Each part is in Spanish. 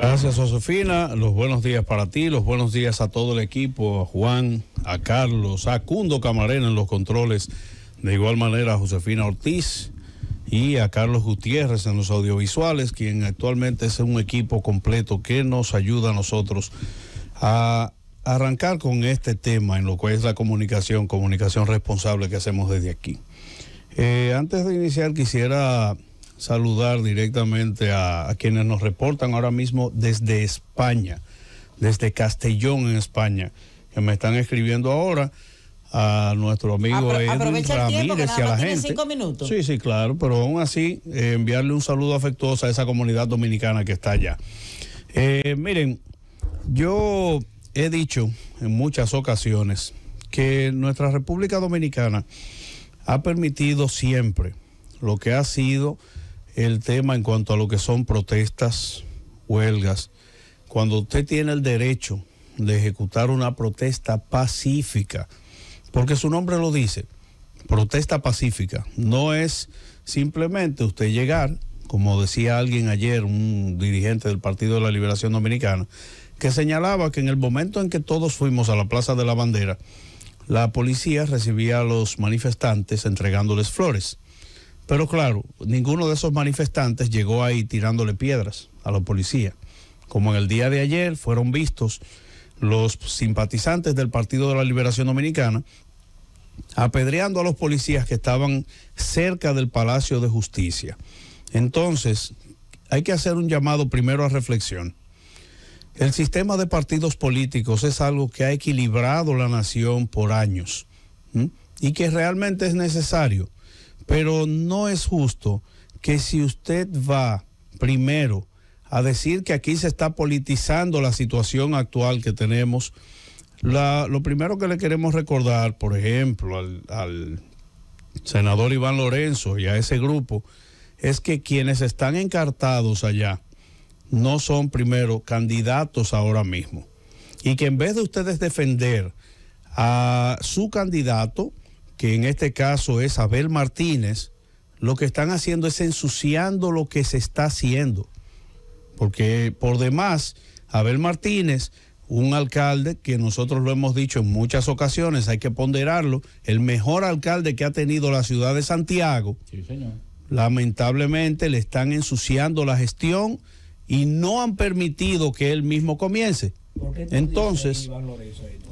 Gracias, Josefina. Los buenos días para ti, los buenos días a todo el equipo, a Juan, a Carlos, a Cundo Camarena en los controles, de igual manera a Josefina Ortiz y a Carlos Gutiérrez en los audiovisuales, quien actualmente es un equipo completo que nos ayuda a nosotros a arrancar con este tema en lo que es la comunicación, comunicación responsable que hacemos desde aquí. Eh, antes de iniciar quisiera saludar directamente a, quienes nos reportan ahora mismo desde España, desde Castellón en España, que me están escribiendo ahora a nuestro amigo Edwin Ramírez y a la gente. Sí, sí, claro, pero aún así eh, enviarle un saludo afectuoso a esa comunidad dominicana que está allá. Eh, miren, yo he dicho en muchas ocasiones que nuestra República Dominicana ha permitido siempre lo que ha sido el tema en cuanto a lo que son protestas, huelgas. Cuando usted tiene el derecho de ejecutar una protesta pacífica, porque su nombre lo dice, protesta pacífica, no es simplemente usted llegar, como decía alguien ayer, un dirigente del Partido de la Liberación Dominicana, que señalaba que en el momento en que todos fuimos a la Plaza de la Bandera, la policía recibía a los manifestantes entregándoles flores. Pero claro, ninguno de esos manifestantes llegó ahí tirándole piedras a la policía. Como en el día de ayer fueron vistos los simpatizantes del Partido de la Liberación Dominicana apedreando a los policías que estaban cerca del Palacio de Justicia. Entonces, hay que hacer un llamado primero a reflexión. El sistema de partidos políticos es algo que ha equilibrado la nación por años y que realmente es necesario pero no es justo que si usted va primero a decir que aquí se está politizando la situación actual que tenemos, lo primero que le queremos recordar, por ejemplo, al, al senador Iván Lorenzo y a ese grupo, es que quienes están encartados allá no son primero candidatos ahora mismo. Y que en vez de ustedes defender a su candidato, que en este caso es Abel Martínez, lo que están haciendo es ensuciando lo que se está haciendo. Porque por demás, Abel Martínez, un alcalde que nosotros lo hemos dicho en muchas ocasiones, hay que ponderarlo, el mejor alcalde que ha tenido la ciudad de Santiago, lamentablemente le están ensuciando la gestión y no han permitido que él mismo comience. Entonces,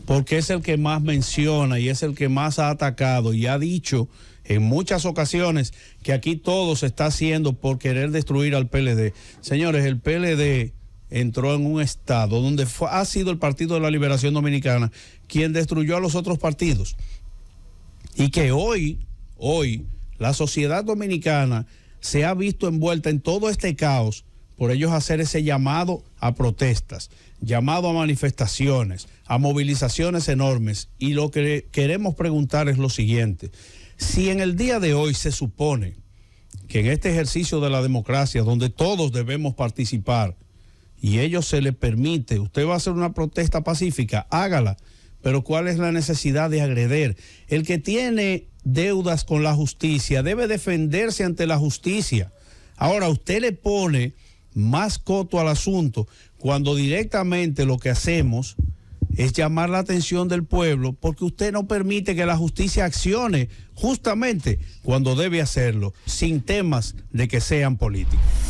porque es el que más menciona y es el que más ha atacado y ha dicho en muchas ocasiones que aquí todo se está haciendo por querer destruir al PLD. Señores, el PLD entró en un estado donde ha sido el Partido de la Liberación Dominicana quien destruyó a los otros partidos. Y que hoy, hoy, la sociedad dominicana se ha visto envuelta en todo este caos por ellos hacer ese llamado a protestas, llamado a manifestaciones, a movilizaciones enormes. Y lo que queremos preguntar es lo siguiente, si en el día de hoy se supone que en este ejercicio de la democracia, donde todos debemos participar, y ellos se le permite, usted va a hacer una protesta pacífica, hágala, pero ¿cuál es la necesidad de agreder? El que tiene deudas con la justicia debe defenderse ante la justicia. Ahora, usted le pone más coto al asunto cuando directamente lo que hacemos es llamar la atención del pueblo porque usted no permite que la justicia accione justamente cuando debe hacerlo, sin temas de que sean políticos.